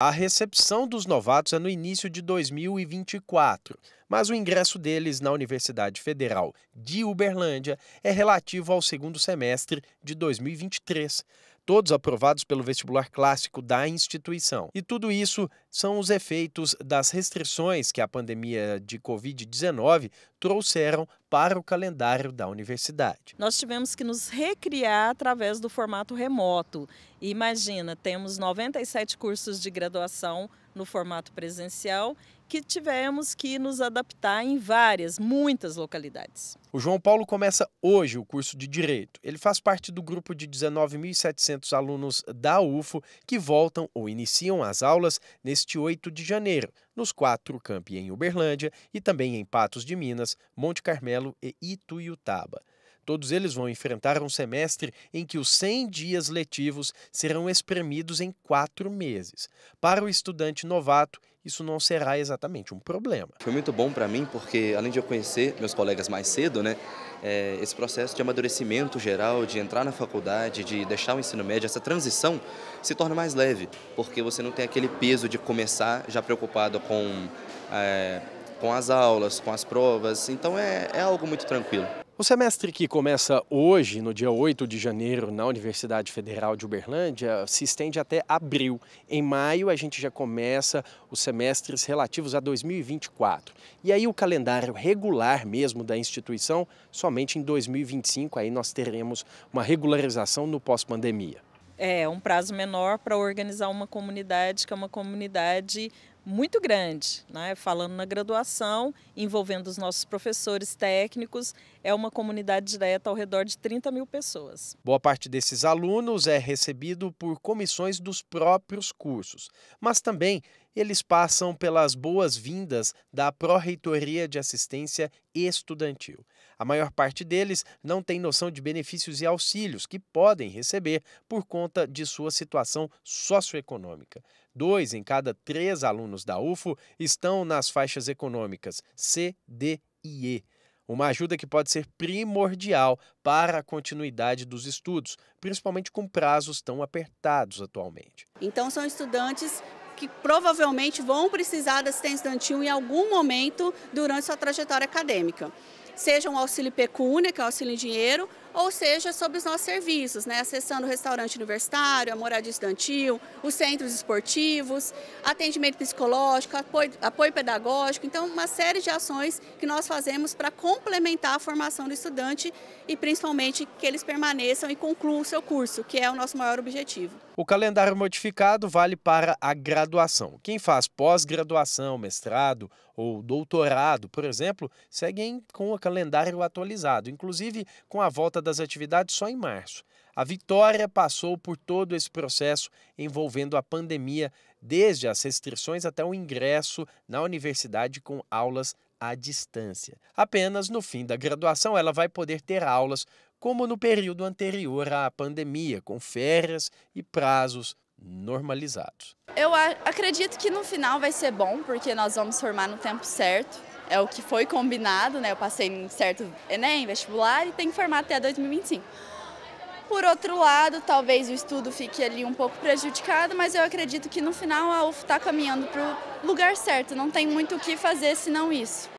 A recepção dos novatos é no início de 2024, mas o ingresso deles na Universidade Federal de Uberlândia é relativo ao segundo semestre de 2023 todos aprovados pelo vestibular clássico da instituição. E tudo isso são os efeitos das restrições que a pandemia de Covid-19 trouxeram para o calendário da universidade. Nós tivemos que nos recriar através do formato remoto. imagina, temos 97 cursos de graduação no formato presencial que tivemos que nos adaptar em várias, muitas localidades. O João Paulo começa hoje o curso de Direito. Ele faz parte do grupo de 19.700 alunos da UFO que voltam ou iniciam as aulas neste 8 de janeiro, nos quatro campi em Uberlândia e também em Patos de Minas, Monte Carmelo e Ituiutaba. Todos eles vão enfrentar um semestre em que os 100 dias letivos serão espremidos em quatro meses. Para o estudante novato, isso não será exatamente um problema. Foi muito bom para mim porque, além de eu conhecer meus colegas mais cedo, né, é, esse processo de amadurecimento geral, de entrar na faculdade, de deixar o ensino médio, essa transição se torna mais leve, porque você não tem aquele peso de começar já preocupado com, é, com as aulas, com as provas, então é, é algo muito tranquilo. O semestre que começa hoje, no dia 8 de janeiro, na Universidade Federal de Uberlândia, se estende até abril. Em maio, a gente já começa os semestres relativos a 2024. E aí, o calendário regular mesmo da instituição, somente em 2025, aí nós teremos uma regularização no pós-pandemia. É um prazo menor para organizar uma comunidade que é uma comunidade muito grande, né? falando na graduação, envolvendo os nossos professores técnicos, é uma comunidade direta ao redor de 30 mil pessoas. Boa parte desses alunos é recebido por comissões dos próprios cursos, mas também eles passam pelas boas-vindas da Pró-Reitoria de Assistência Estudantil. A maior parte deles não tem noção de benefícios e auxílios que podem receber por conta de sua situação socioeconômica. Dois em cada três alunos da UFO estão nas faixas econômicas C, D e E. Uma ajuda que pode ser primordial para a continuidade dos estudos, principalmente com prazos tão apertados atualmente. Então, são estudantes que provavelmente vão precisar da assistência estudantil em algum momento durante sua trajetória acadêmica. Seja um auxílio pecúnia, que é o auxílio em dinheiro, ou seja, sobre os nossos serviços, né? acessando o restaurante universitário, a moradia estudantil, os centros esportivos, atendimento psicológico, apoio, apoio pedagógico. Então, uma série de ações que nós fazemos para complementar a formação do estudante e principalmente que eles permaneçam e concluam o seu curso, que é o nosso maior objetivo. O calendário modificado vale para a graduação. Quem faz pós-graduação, mestrado ou doutorado, por exemplo, seguem com o calendário atualizado, inclusive com a volta das atividades só em março. A Vitória passou por todo esse processo envolvendo a pandemia, desde as restrições até o ingresso na universidade com aulas à distância. Apenas no fim da graduação ela vai poder ter aulas, como no período anterior à pandemia, com férias e prazos normalizados. Eu acredito que no final vai ser bom, porque nós vamos formar no tempo certo é o que foi combinado, né? Eu passei em certo Enem, vestibular e tenho que formar até 2025. Por outro lado, talvez o estudo fique ali um pouco prejudicado, mas eu acredito que no final a UF está caminhando para o lugar certo. Não tem muito o que fazer senão isso.